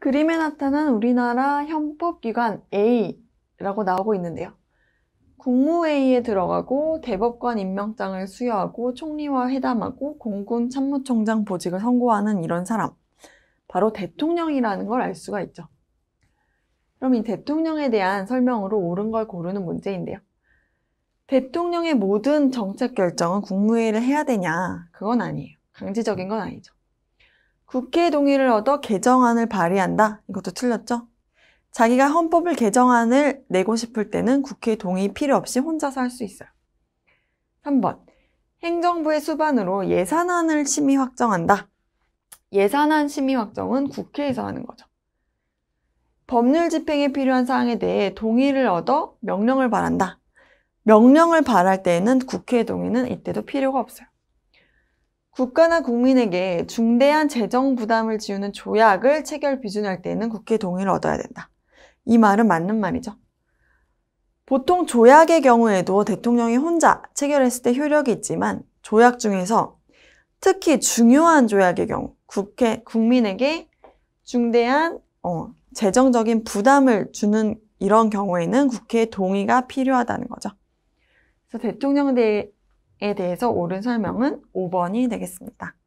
그림에 나타난 우리나라 헌법기관 A라고 나오고 있는데요. 국무회의에 들어가고 대법관 임명장을 수여하고 총리와 회담하고 공군 참모총장 보직을 선고하는 이런 사람 바로 대통령이라는 걸 알 수가 있죠. 그럼 이 대통령에 대한 설명으로 옳은 걸 고르는 문제인데요. 대통령의 모든 정책 결정은 국무회의를 해야 되냐? 그건 아니에요. 강제적인 건 아니죠. 국회 동의를 얻어 개정안을 발의한다. 이것도 틀렸죠? 자기가 헌법을 개정안을 내고 싶을 때는 국회 동의 필요 없이 혼자서 할 수 있어요. 3번. 행정부의 수반으로 예산안을 심의 확정한다. 예산안 심의 확정은 국회에서 하는 거죠. 법률 집행에 필요한 사항에 대해 동의를 얻어 명령을 발한다. 명령을 발할 때에는 국회 의 동의는 이때도 필요가 없어요. 국가나 국민에게 중대한 재정 부담을 지우는 조약을 체결 비준할 때에는 국회 동의를 얻어야 된다. 이 말은 맞는 말이죠. 보통 조약의 경우에도 대통령이 혼자 체결했을 때 효력이 있지만 조약 중에서 특히 중요한 조약의 경우 국회 국민에게 중대한 어, 재정적인 부담을 주는 이런 경우에는 국회의 동의가 필요하다는 거죠. 그래서 대통령 대, 에 대해서 옳은 설명은 5번이 되겠습니다.